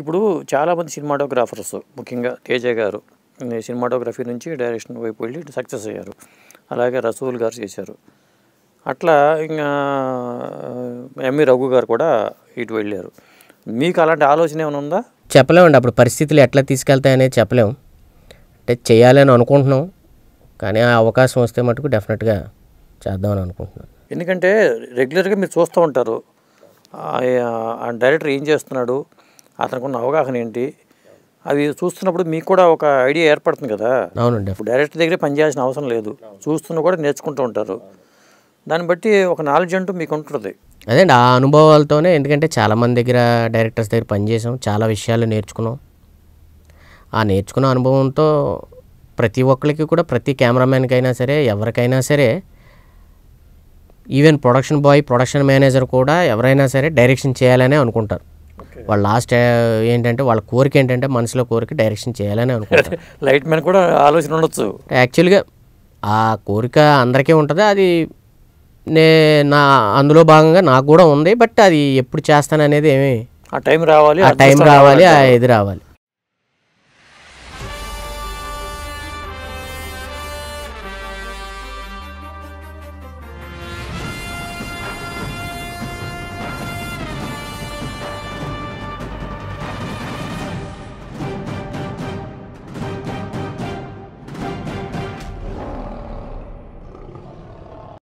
ఇప్పుడు చాలామంది సినిమాటోగ్రాఫర్స్ ముఖ్యంగా తేజ గారు సినిమాటోగ్రఫీ నుంచి డైరెక్షన్ వైపు వెళ్ళి సక్సెస్ అయ్యారు అలాగే రసూల్ గారు చేశారు అట్లా ఇంకా ఎంవి రఘు గారు కూడా ఇటు వెళ్ళారు మీకు అలాంటి ఆలోచన ఏమైనా ఉందా చెప్పలేమండి అప్పుడు పరిస్థితులు ఎట్లా అనేది చెప్పలేము అంటే చేయాలని అనుకుంటున్నాం కానీ ఆ అవకాశం వస్తే మటుకు డెఫినెట్గా చేద్దామని అనుకుంటున్నాం ఎందుకంటే రెగ్యులర్గా మీరు చూస్తూ ఉంటారు డైరెక్టర్ ఏం చేస్తున్నాడు అతనికి అవగాహన ఏంటి అది చూస్తున్నప్పుడు మీకు కూడా ఒక ఐడియా ఏర్పడుతుంది కదా అవునండి డైరెక్టర్ దగ్గరే పనిచేయాల్సిన అవసరం లేదు చూస్తున్న కూడా నేర్చుకుంటూ ఉంటారు దాన్ని బట్టి ఒక నాలెడ్జ్ అంటూ మీకు ఉంటుంది అదే ఆ అనుభవాలతోనే ఎందుకంటే చాలామంది దగ్గర డైరెక్టర్స్ దగ్గర పనిచేసాం చాలా విషయాలు నేర్చుకున్నాం ఆ నేర్చుకున్న అనుభవంతో ప్రతి ఒక్కరికి కూడా ప్రతి కెమెరామెన్కైనా సరే ఎవరికైనా సరే even production boy production manager కూడా ఎవరైనా సరే డైరెక్షన్ చేయాలనే అనుకుంటారు వాళ్ళ లాస్ట్ ఏంటంటే వాళ్ళ కోరిక ఏంటంటే మనసులో కోరిక డైరెక్షన్ చేయాలని అనుకుంటారు లైట్ మ్యాన్ కూడా ఆలోచన ఉండొచ్చు యాక్చువల్గా ఆ కోరిక అందరికీ ఉంటుంది అది నే నా అందులో భాగంగా నాకు కూడా ఉంది బట్ అది ఎప్పుడు చేస్తాననేది ఏమి ఆ టైం రావాలి ఆ టైం రావాలి ఆ ఇది రావాలి